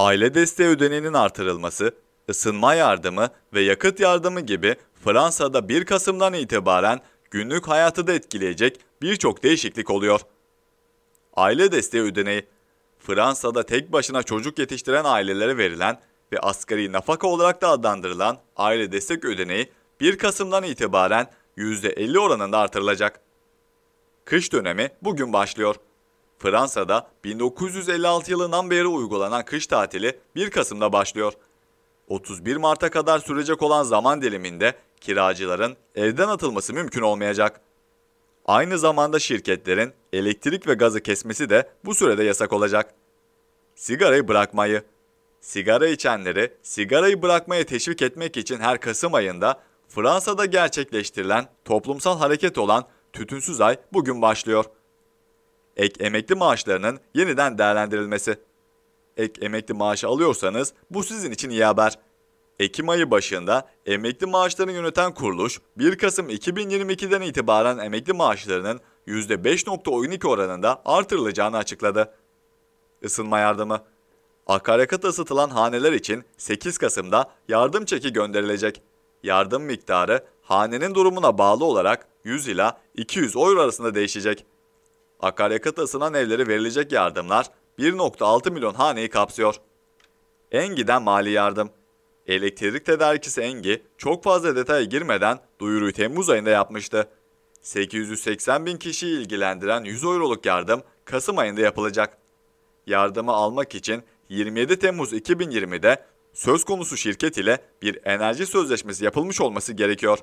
aile desteği ödeneğinin artırılması, ısınma yardımı ve yakıt yardımı gibi Fransa'da 1 Kasım'dan itibaren günlük hayatı da etkileyecek birçok değişiklik oluyor. Aile desteği ödeneği Fransa'da tek başına çocuk yetiştiren ailelere verilen ve asgari nafaka olarak da adlandırılan aile destek ödeneği 1 Kasım'dan itibaren %50 oranında artırılacak. Kış dönemi bugün başlıyor. Fransa'da 1956 yılından beri uygulanan kış tatili 1 Kasım'da başlıyor. 31 Mart'a kadar sürecek olan zaman diliminde kiracıların evden atılması mümkün olmayacak. Aynı zamanda şirketlerin elektrik ve gazı kesmesi de bu sürede yasak olacak. Sigarayı bırakmayı Sigara içenleri sigarayı bırakmaya teşvik etmek için her Kasım ayında Fransa'da gerçekleştirilen toplumsal hareket olan Tütünsüz Ay bugün başlıyor. Ek emekli maaşlarının yeniden değerlendirilmesi. Ek emekli maaşı alıyorsanız bu sizin için iyi haber. Ekim ayı başında emekli maaşlarını yöneten kuruluş 1 Kasım 2022'den itibaren emekli maaşlarının %5.12 oranında artırılacağını açıkladı. Isınma yardımı Akaryakıt ısıtılan haneler için 8 Kasım'da yardım çeki gönderilecek. Yardım miktarı hanenin durumuna bağlı olarak 100 ila 200 euro arasında değişecek akaryakıt ısınan evlere verilecek yardımlar 1.6 milyon haneyi kapsıyor. Engi'den mali yardım. Elektrik tedarikçisi Engi çok fazla detaya girmeden duyuruyu Temmuz ayında yapmıştı. 880 bin kişiyi ilgilendiren 100 euroluk yardım Kasım ayında yapılacak. Yardımı almak için 27 Temmuz 2020'de söz konusu şirket ile bir enerji sözleşmesi yapılmış olması gerekiyor.